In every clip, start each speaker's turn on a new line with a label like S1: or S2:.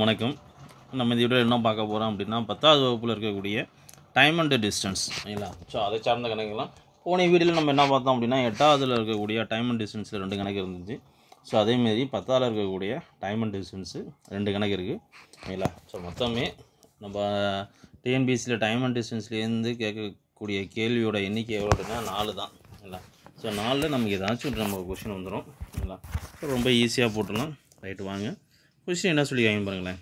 S1: வணக்கம் நம்ம இந்த வீடியோ என்ன பார்க்க போகிறோம் அப்படின்னா பத்தாவது வகுப்பில் இருக்கக்கூடிய டைம் அண்டு டிஸ்டன்ஸ் சரிங்களா ஸோ அதை சார்ந்த கணக்குலாம் போன வீடியோவில் நம்ம என்ன பார்த்தோம் அப்படின்னா எட்டாவதில் இருக்கக்கூடிய டைம் அண்ட் டிஸ்டன்ஸில் ரெண்டு கணக்கு இருந்துச்சு ஸோ அதேமாரி பத்தாவில் இருக்கக்கூடிய டைம் அண்ட் டிஸ்டன்ஸு ரெண்டு கணக்கு இருக்குது சரிங்களா ஸோ மொத்தமே நம்ம டிஎன்பிசியில் டைம் அண்ட் டிஸ்டன்ஸ்லேருந்து கேட்கக்கூடிய கேள்வியோட எண்ணிக்கை எவ்வளோ அப்படின்னா நாலு தான் இல்லை ஸோ நாலில் நமக்கு ஏதாச்சும் நம்ம கொஷின் வந்துடும் சரிங்களா ரொம்ப ஈஸியாக போட்டுடலாம் ரைட்டு வாங்க கொஸ்டின் என்ன சொல்லியிருக்காங்க பாருங்களேன்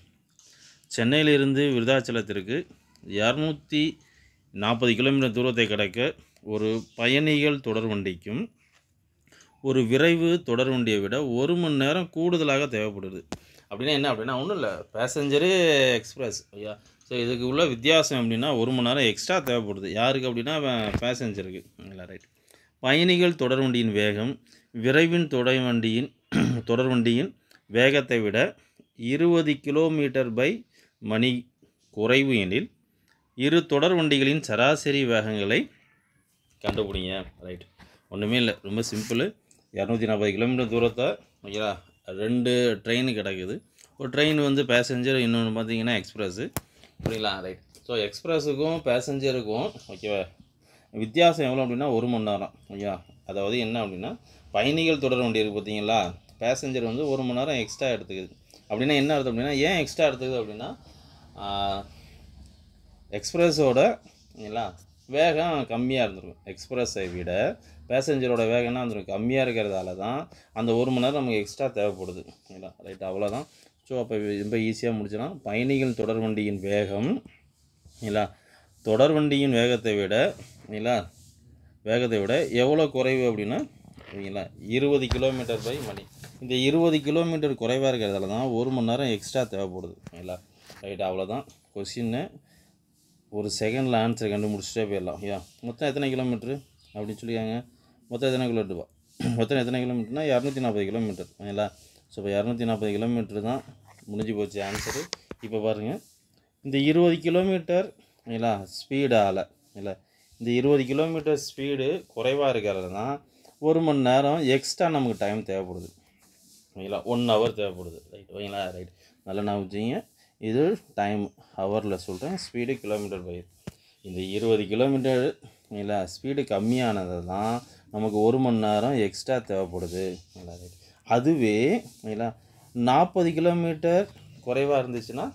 S1: சென்னையிலிருந்து விருதாச்சலத்திற்கு இரநூத்தி நாற்பது கிலோமீட்டர் தூரத்தை கடக்க ஒரு பயணிகள் தொடர் வண்டிக்கும் ஒரு விரைவு தொடர் வண்டியை விட ஒரு மணி நேரம் கூடுதலாக தேவைப்படுது அப்படின்னா என்ன அப்படின்னா ஒன்றும் இல்லை பேசஞ்சரு எக்ஸ்பிரஸ் ஐயா ஸோ இதுக்கு உள்ள வித்தியாசம் அப்படின்னா ஒரு மணி நேரம் எக்ஸ்ட்ரா தேவைப்படுது யாருக்கு அப்படின்னா பேசஞ்சருக்கு இல்லை ரைட் பயணிகள் தொடர் வண்டியின் வேகம் விரைவின் தொடர் வண்டியின் தொடர் வண்டியின் வேகத்தை விட இருபது கிலோமீட்டர் பை மணி குறைவு எனில் இரு தொடர் வண்டிகளின் சராசரி வேகங்களை கண்டுபிடிங்க ரைட் ஒன்றுமே இல்லை ரொம்ப சிம்பிள் இரநூத்தி நாற்பது கிலோமீட்டர் தூரத்தை ஓகேங்களா ரெண்டு ட்ரெயின் கிடைக்குது ஒரு ட்ரெயின் வந்து பேசஞ்சர் இன்னொன்று பார்த்தீங்கன்னா எக்ஸ்பிரஸ்ஸு புரியலாம் ரைட் ஸோ எக்ஸ்பிரஸுக்கும் பேசஞ்சருக்கும் ஓகேவா வித்தியாசம் எவ்வளோ அப்படின்னா ஒரு மணி நேரம் ஓகேவா அதாவது என்ன அப்படின்னா பயணிகள் தொடர் வண்டி இருக்குது பார்த்தீங்களா பேசஞ்சர் வந்து ஒரு மணி நேரம் எக்ஸ்ட்ரா எடுத்துக்குது அப்படின்னா என்ன அர்த்தம் அப்படின்னா ஏன் எக்ஸ்ட்ரா எடுத்துக்குது அப்படின்னா எக்ஸ்பிரஸோட இல்லைங்களா வேகம் கம்மியாக இருந்திருக்கும் எக்ஸ்பிரஸை விட பேசஞ்சரோட வேகம்னா இருந்திருக்கும் கம்மியாக இருக்கிறதால தான் அந்த ஒரு மணி நேரம் நமக்கு எக்ஸ்ட்ரா தேவைப்படுது இல்லைங்களா ரைட் அவ்வளோதான் ஸோ அப்போ ரொம்ப ஈஸியாக முடிச்சிடலாம் பயணிகள் தொடர் வண்டியின் வேகம் இல்லை தொடர் வண்டியின் வேகத்தை விட இல்லைங்களா வேகத்தை விட எவ்வளோ குறைவு அப்படின்னா இல்லைங்களா இருபது கிலோமீட்டர் பை மணி இந்த இருபது கிலோமீட்டர் குறைவாக இருக்கிறதால தான் ஒரு மணி நேரம் எக்ஸ்ட்ரா தேவைப்படுது இல்லை ரைட் அவ்வளோதான் கொஸ்டின்னு ஒரு செகண்டில் ஆன்சர் முடிச்சுட்டே போயிடலாம் ஐயா மொத்தம் எத்தனை கிலோமீட்ரு அப்படின்னு சொல்லிக்காங்க மொத்தம் எத்தனை கிலோமீட்டர் மொத்தம் எத்தனை கிலோமீட்டர்னா இரநூத்தி நாற்பது கிலோமீட்டர் இல்லை ஸோ இப்போ இரநூத்தி நாற்பது கிலோமீட்ரு தான் முடிஞ்சு போச்சு ஆன்சரு இப்போ பாருங்கள் இந்த இருபது கிலோமீட்டர் இல்லை ஸ்பீடால் இல்லை இந்த இருபது கிலோமீட்டர் ஸ்பீடு குறைவாக இருக்கிறது தான் ஒரு மணி நேரம் எக்ஸ்ட்ரா நமக்கு டைம் தேவைப்படுது ஓகேங்களா ஒன் ஹவர் தேவைப்படுது ரைட் ஓகேங்களா ரைட் நல்லா நான் வச்சுங்க இது டைம் ஹவரில் சொல்கிறேன் ஸ்பீடு கிலோமீட்டர் பை இந்த இருபது கிலோமீட்டர் இல்லை ஸ்பீடு கம்மியானது தான் நமக்கு ஒரு மணி நேரம் எக்ஸ்ட்ரா தேவைப்படுது இல்லை ரைட் அதுவே இல்லை நாற்பது கிலோமீட்டர் குறைவாக இருந்துச்சுன்னா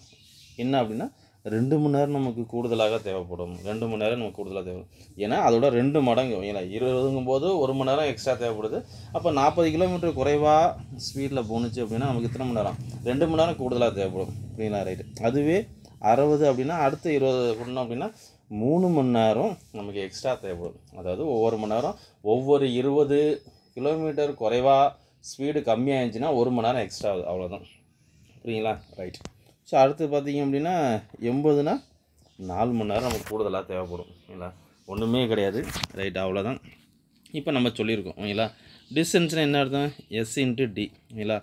S1: என்ன அப்படின்னா ரெண்டு மணி நேரம் நமக்கு கூடுதலாக தேவைப்படும் ரெண்டு மணி நேரம் நமக்கு கூடுதலாக தேவைப்படும் ஏன்னா அதோட ரெண்டு மடங்கு ஏன்னா இருபதுங்கும் போது ஒரு மணி நேரம் எக்ஸ்ட்ரா தேவைப்படுது அப்போ நாற்பது கிலோமீட்டர் குறைவாக ஸ்பீடில் போணுச்சு அப்படின்னா நமக்கு இத்தனை மணி நேரம் ரெண்டு மணி நேரம் கூடுதலாக தேவைப்படும் அப்படின்னா ரைட்டு அதுவே அறுபது அப்படின்னா அடுத்த இருபது கொடுணும் அப்படின்னா மூணு மணி நேரம் நமக்கு எக்ஸ்ட்ரா தேவைப்படும் அதாவது ஒவ்வொரு மணி நேரம் ஒவ்வொரு இருபது கிலோமீட்டர் குறைவாக ஸ்பீடு கம்மியாக இருந்துச்சுன்னா ஒரு மணி நேரம் எக்ஸ்ட்ரா ஆகுது அவ்வளோதான் புரியுங்களா ரைட் ஸோ அடுத்து பார்த்திங்க அப்படின்னா எண்பதுனா நாலு மணி நேரம் நமக்கு கூடுதலாக தேவைப்படும் ஓகேங்களா ஒன்றுமே கிடையாது ரைட் அவ்வளோதான் இப்போ நம்ம சொல்லியிருக்கோம் ஓகேங்களா டிஸ்டன்ஸ்னால் என்ன அர்த்தம் எஸ் இன்ட்டு டி ஓகேங்களா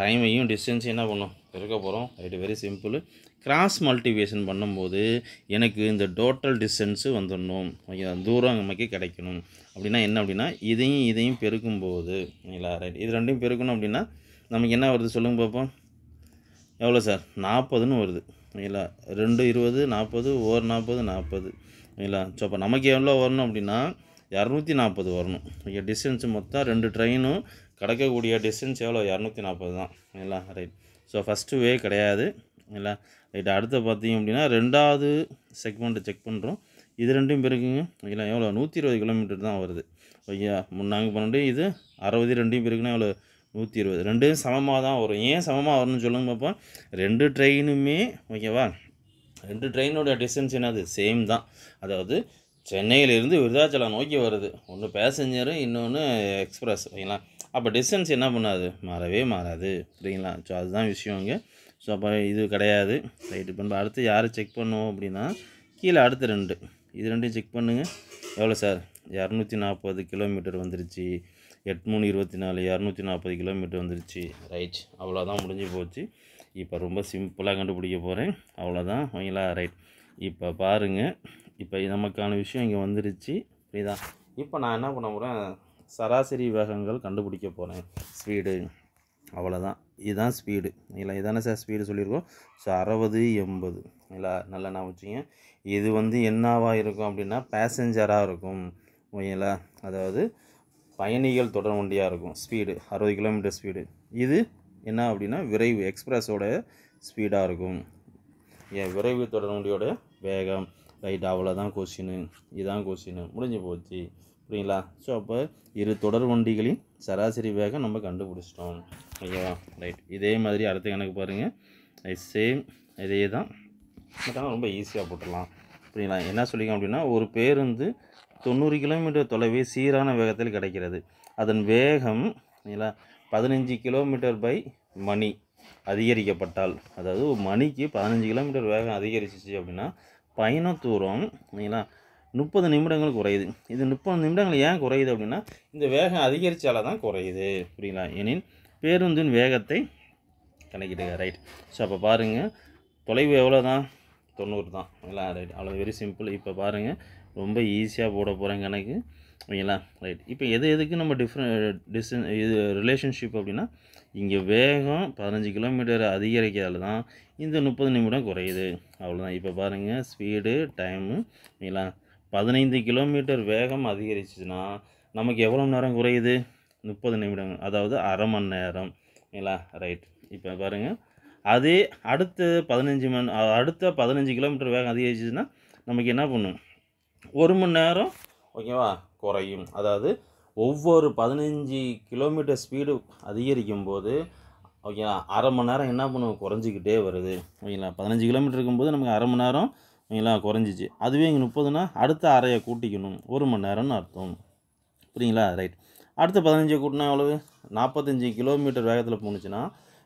S1: டைமையும் டிஸ்டன்ஸையும் என்ன பண்ணும் பெருக்க போகிறோம் right very simple cross multiplication பண்ணும்போது எனக்கு இந்த டோட்டல் டிஸ்டன்ஸு வந்துடணும் ஓகே தூரம் நமக்கு கிடைக்கணும் அப்படின்னா என்ன அப்படின்னா இதையும் இதையும் பெருக்கும்போது ஓகேங்களா ரைட் இது ரெண்டையும் பெருக்கணும் அப்படின்னா நமக்கு என்ன வருது சொல்லுங்க பார்ப்போம் எவ்வளோ சார் நாற்பதுன்னு வருது ஓகேங்களா ரெண்டு இருபது நாற்பது ஓர் நாற்பது நாற்பது ஓகேங்களா ஸோ அப்போ நமக்கு எவ்வளோ வரணும் அப்படின்னா இரநூத்தி நாற்பது வரணும் ஓகே டிஸ்டன்ஸ் மொத்தம் ரெண்டு ட்ரெயினும் கிடைக்கக்கூடிய டிஸ்டன்ஸ் எவ்வளோ இரநூத்தி நாற்பது தான் ஓகேங்களா ரைட் ஸோ ஃபஸ்ட்டு வே கிடையாது இல்லை ரைட் அடுத்து பார்த்தீங்க அப்படின்னா ரெண்டாவது செக்மெண்ட்டு செக் பண்ணுறோம் இது ரெண்டும் பிறகுங்க ஓகேங்களா எவ்வளோ நூற்றி இருபது கிலோமீட்டர் தான் வருது ஓகே முன்னாங்க பன்னெண்டு இது அறுபது ரெண்டையும் பிறகுனா எவ்வளோ நூற்றி இருபது ரெண்டும் சமமாக தான் வரும் ஏன் சமமாக வரும்னு சொல்லுங்க பார்ப்போம் ரெண்டு ட்ரெயினுமே ஓகேவா ரெண்டு ட்ரெயினோட டிஸ்டன்ஸ் என்னது சேம் தான் அதாவது சென்னையிலேருந்து விருதாச்சலம் நோக்கி வருது ஒன்று பேசஞ்சரு இன்னொன்று எக்ஸ்பிரஸ் ஓகேங்களா அப்போ டிஸ்டன்ஸ் என்ன பண்ணாது மாறவே மாறாது சரிங்களா ஸோ அதுதான் விஷயம் இங்கே ஸோ அப்போ இது கிடையாது ரைட்டு பண்ண அடுத்து யார் செக் பண்ணுவோம் அப்படின்னா கீழே அடுத்து ரெண்டு இது ரெண்டையும் செக் பண்ணுங்கள் எவ்வளோ சார் இரநூத்தி நாற்பது கிலோமீட்டர் வந்துருச்சு எட்நூறு இருபத்தி நாலு இரநூத்தி நாற்பது கிலோமீட்டர் வந்துருச்சு ரைட் அவ்வளோதான் முடிஞ்சு போச்சு இப்போ ரொம்ப சிம்பிளாக கண்டுபிடிக்க போகிறேன் அவ்வளோதான் ஓகேங்களா ரைட் இப்போ பாருங்கள் இப்போ நமக்கான விஷயம் இங்கே வந்துருச்சு இதுதான் இப்போ நான் என்ன பண்ண போகிறேன் சராசரி வேகங்கள் கண்டுபிடிக்க போகிறேன் ஸ்பீடு அவ்வளோதான் இதுதான் ஸ்பீடு இல்லை இதானே சார் ஸ்பீடு சொல்லியிருக்கோம் ஸோ அறுபது எண்பது இல்லை நல்லா நான் வச்சுங்க இது வந்து என்னவாக இருக்கும் அப்படின்னா பேசஞ்சராக இருக்கும் ஓகேங்களா அதாவது பயணிகள் தொடர் வண்டியாக இருக்கும் ஸ்பீடு அறுபது கிலோமீட்டர் ஸ்பீடு இது என்ன அப்படின்னா விரைவு எக்ஸ்பிரஸோட ஸ்பீடாக இருக்கும் ஏன் விரைவு தொடர் வண்டியோட வேகம் ரைட் அவ்வளோதான் கொஷினு இதுதான் கொஷினு முடிஞ்சு போச்சு புரியுங்களா ஸோ அப்போ இரு தொடர் வண்டிகளின் சராசரி வேகம் நம்ம கண்டுபிடிச்சிட்டோம் ஓகேவா ரைட் இதே மாதிரி அடுத்த கணக்கு பாருங்கள் சேம் இதே தான் ரொம்ப ஈஸியாக போட்டுடலாம் புரியுங்களா என்ன சொல்லிக்கோம் அப்படின்னா ஒரு பேருந்து தொண்ணூறு கிலோமீட்டர் தொலைவே சீரான வேகத்தில் கிடைக்கிறது அதன் வேகம் பதினஞ்சு கிலோமீட்டர் பை மணி அதிகரிக்கப்பட்டால் அதாவது மணிக்கு பதினஞ்சு கிலோமீட்டர் வேகம் அதிகரிச்சிச்சு அப்படின்னா பயண தூரம் இல்லைங்களா முப்பது நிமிடங்கள் குறையுது இது முப்பது நிமிடங்கள் ஏன் குறையுது அப்படின்னா இந்த வேகம் அதிகரித்தால தான் குறையுது புரியுங்களா எனின் பேருந்தின் வேகத்தை கணக்கிடுங்க ரைட் ஸோ அப்போ பாருங்கள் தொலைவு எவ்வளோ தான் தொண்ணூறு தான் இல்லை ரைட் அவ்வளோ வெரி சிம்பிள் இப்போ பாருங்கள் ரொம்ப ஈஸியாக போட போகிறேன் கணக்கு ஓகேங்களா ரைட் இப்போ எது எதுக்கு நம்ம டிஃப்ரெண்ட் டிஸ்டன் இது ரிலேஷன்ஷிப் அப்படின்னா இங்கே வேகம் பதினஞ்சு கிலோமீட்டர் அதிகரிக்கிறதால தான் இந்த முப்பது நிமிடம் குறையுது அவ்வளோதான் இப்போ பாருங்கள் ஸ்பீடு டைமு ஓகேங்களா பதினைந்து கிலோமீட்டர் வேகம் அதிகரிச்சிச்சுன்னா நமக்கு எவ்வளோ நேரம் குறையுது முப்பது நிமிடம் அதாவது அரை மணி நேரம் ஓகேங்களா ரைட் இப்போ பாருங்கள் அதே அடுத்த பதினஞ்சு மணி அடுத்த பதினஞ்சு கிலோமீட்டர் வேகம் அதிகரிச்சிச்சுன்னா நமக்கு என்ன பண்ணும் ஒரு மணி நேரம் ஓகேவா குறையும் அதாவது ஒவ்வொரு பதினஞ்சு கிலோமீட்டர் ஸ்பீடு அதிகரிக்கும் போது ஓகேங்களா அரை மணி நேரம் என்ன பண்ணுவோம் குறைஞ்சிக்கிட்டே வருது ஓகேங்களா பதினஞ்சு கிலோமீட்டர் இருக்கும்போது நமக்கு அரை மணி நேரம் ஓகேங்களா குறைஞ்சிச்சு அதுவே இங்கே முப்பதுனா அடுத்த அறையை கூட்டிக்கணும் ஒரு மணி நேரம்னு அர்த்தம் புரியுங்களா ரைட் அடுத்த பதினஞ்சு கூட்டினா எவ்வளவு நாற்பத்தஞ்சு கிலோமீட்டர் வேகத்தில் போணுச்சுன்னா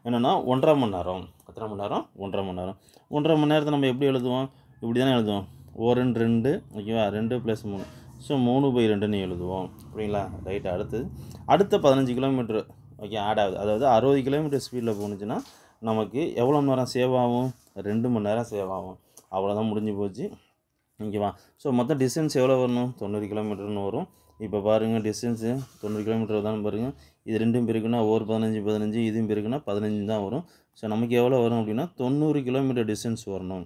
S1: என்னென்னா ஒன்றரை மணி நேரம் எத்தனை மணி நேரம் ஒன்றரை மணி நேரம் ஒன்றரை மணி நேரத்தை நம்ம எப்படி எழுதுவோம் இப்படி தானே எழுதுவோம் ஒரு ரெண்டு ரெண்டு ஓகேவா ரெண்டு ப்ளஸ் மூணு ஸோ மூணு பை ரெண்டுன்னு எழுதுவோம் அப்படிங்களா ரைட்டு அடுத்தது அடுத்த பதினஞ்சு கிலோமீட்டர் ஓகே ஆட் ஆகுது அதாவது அறுபது கிலோமீட்டர் ஸ்பீடில் போணுச்சுன்னா நமக்கு எவ்வளோ நேரம் சேவ் ஆகும் ரெண்டு மணி நேரம் சேவ் ஆகும் அவ்வளோதான் முடிஞ்சு போச்சு ஓகேவா ஸோ மொத்தம் டிஸ்டன்ஸ் எவ்வளோ வரணும் தொண்ணூறு கிலோமீட்டர்னு வரும் இப்போ பாருங்கள் டிஸ்டன்ஸு தொண்ணூறு கிலோமீட்டர் தான் பாருங்கள் இது ரெண்டும் பிரிக்குன்னா ஒரு பதினஞ்சு பதினஞ்சு இதுவும் பிரிக்குன்னா பதினஞ்சு தான் வரும் ஸோ நமக்கு எவ்வளோ வரும் அப்படின்னா தொண்ணூறு கிலோமீட்டர் டிஸ்டன்ஸ் வரணும்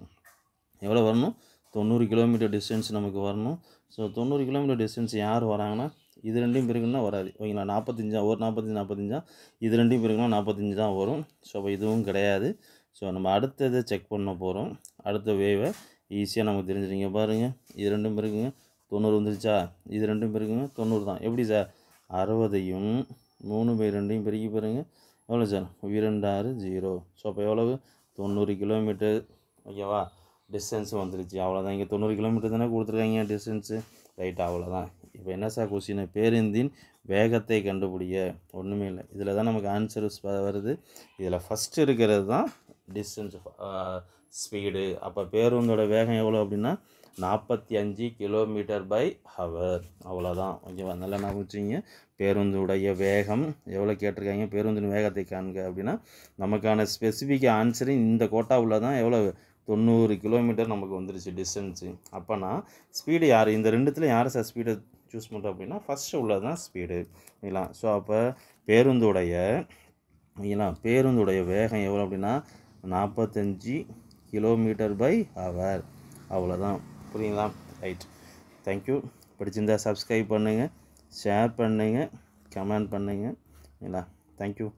S1: எவ்வளோ வரணும் தொண்ணூறு கிலோமீட்டர் டிஸ்டன்ஸ் நமக்கு வரணும் ஸோ தொண்ணூறு கிலோமீட்டர் டிஸ்டன்ஸ் யார் வராங்கன்னா இது ரெண்டையும் பிறகுன்னா வராது ஓகேங்களா நாற்பத்தஞ்சா ஒரு நாற்பத்தஞ்சு நாற்பத்தஞ்சா இது ரெண்டையும் பிறகுனா நாற்பத்தஞ்சு தான் வரும் ஸோ அப்போ இதுவும் கிடையாது ஸோ நம்ம அடுத்ததை செக் பண்ண போகிறோம் அடுத்த வேவை ஈஸியாக நமக்கு தெரிஞ்சுருங்க பாருங்கள் இது ரெண்டும் பிறகுங்க தொண்ணூறு வந்துருச்சா இது ரெண்டும் பிறகுங்க தொண்ணூறு தான் எப்படி சார் அறுபதையும் மூணு பை ரெண்டையும் பெருக்கி பாருங்க எவ்வளோ சார் ஆறு ஜீரோ ஸோ அப்போ எவ்வளவு தொண்ணூறு கிலோமீட்டர் ஓகேவா டிஸ்டன்ஸும் வந்துருச்சு அவ்வளோதான் இங்கே தொண்ணூறு கிலோமீட்டர் தானே கொடுத்துருக்காங்க டிஸ்டன்ஸு ரைட் அவ்வளோதான் இப்போ என்ன சார் கொஸ்டின் பேருந்தின் வேகத்தை கண்டுபிடிய ஒன்றுமே இல்லை இதில் தான் நமக்கு ஆன்சர்ஸ் வருது இதில் ஃபஸ்ட்டு இருக்கிறது தான் டிஸ்டன்ஸ் ஸ்பீடு அப்போ பேருந்தோட வேகம் எவ்வளோ அப்படின்னா நாற்பத்தி அஞ்சு கிலோமீட்டர் பை ஹவர் அவ்வளோதான் ஓகேவா நல்லா நான் வச்சுங்க பேருந்துடைய வேகம் எவ்வளோ கேட்டிருக்காங்க பேருந்தின் வேகத்தை காண்க அப்படின்னா நமக்கான ஸ்பெசிஃபிக் ஆன்சரிங் இந்த கோட்டா உள்ளே தான் எவ்வளோ தொண்ணூறு கிலோமீட்டர் நமக்கு வந்துருச்சு டிஸ்டன்ஸு அப்போனா ஸ்பீடு யார் இந்த ரெண்டுத்தில் யார் சார் ஸ்பீடை சூஸ் பண்ணுறோம் அப்படின்னா ஃபஸ்ட்டு உள்ளது தான் ஸ்பீடு இல்லைங்களா ஸோ அப்போ பேருந்துடைய இல்லைங்களா பேருந்துடைய வேகம் எவ்வளோ அப்படின்னா நாற்பத்தஞ்சி கிலோமீட்டர் பை ஹவர் அவ்வளோதான் புரியுங்களா ரைட் தேங்க்யூ பிடிச்சிருந்தா சப்ஸ்கிரைப் பண்ணுங்கள் ஷேர் பண்ணுங்கள் கமெண்ட் பண்ணுங்கள் இல்லைங்களா தேங்க்யூ